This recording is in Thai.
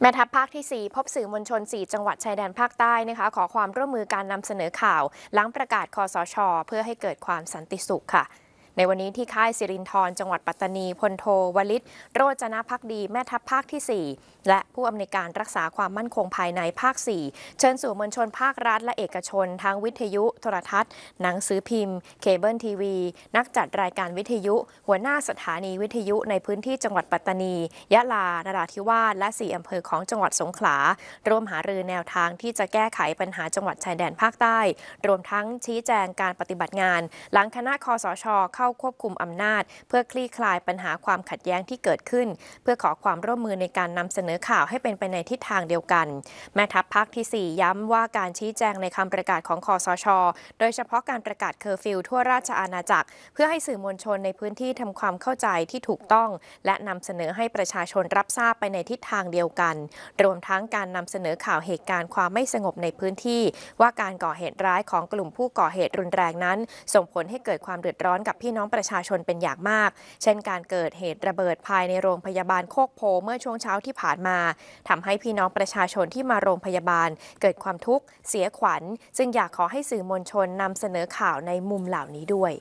แม่ทัพภาคที่ 4 พบสื่อมวลชน 4 จังหวัดชายแดนภาคใต้นะคะ ขอความร่วมมือการนำเสนอข่าว หลังประกาศคอสช เพื่อให้เกิดความสันติสุขค่ะในวันนี้ที่ค่ายสิรินทรจังหวัดปัตตานีพลโทวลิตโรจนะพักดี แม่ทัพภาคที่ 4 และผู้อำนวยการรักษาความมั่นคงภายในภาค 4 เชิญสู่มวลชนภาครัฐและเอกชน ทั้งวิทยุโทรทัศน์ หนังสือพิมพ์เคเบิลทีวี นักจัดรายการวิทยุ หัวหน้าสถานีวิทยุในพื้นที่จังหวัดปัตตานี ยะลานราธิวาสและ4อำเภอของจังหวัดสงขลาร่วมหารือแนวทางที่จะแก้ไขปัญหาจังหวัดชายแดนภาคใต้รวมทั้งชี้แจงการปฏิบัติงาน หลังคณะคอสชเข้าาควบคุมอำนาจเพื่อคลี่คลายปัญหาความขัดแย้งที่เกิดขึ้น เพื่อขอความร่วมมือในการนำเสนอข่าวให้เป็นไปในทิศทางเดียวกัน แม่ทัพภาคที่ 4 ย้ำว่าการชี้แจงในคำประกาศของคอสชโดยเฉพาะการประกาศเคอร์ฟิวทั่วราชอาณาจักร เพื่อให้สื่อมวลชนในพื้นที่ทำความเข้าใจที่ถูกต้อง และนำเสนอให้ประชาชนรับทราบไปในทิศทางเดียวกันรวมทั้งการนำเสนอข่าวเหตุการณ์ความไม่สงบในพื้นที่ ว่าการก่อเหตุร้ายของกลุ่มผู้ก่อเหตุรุนแรงนั้น ส่งผลให้เกิดความเดือดร้อนกับพี่น้องประชาชนเป็นอย่างมาก เช่นการเกิดเหตุระเบิดภายในโรงพยาบาลโคกโพเมื่อช่วงเช้าที่ผ่านมา ทำให้พี่น้องประชาชนที่มาโรงพยาบาล เกิดความทุกข์เสียขวัญจึงอยากขอให้สื่อมวลชนนำเสนอข่าวในมุมเหล่านี้ด้วย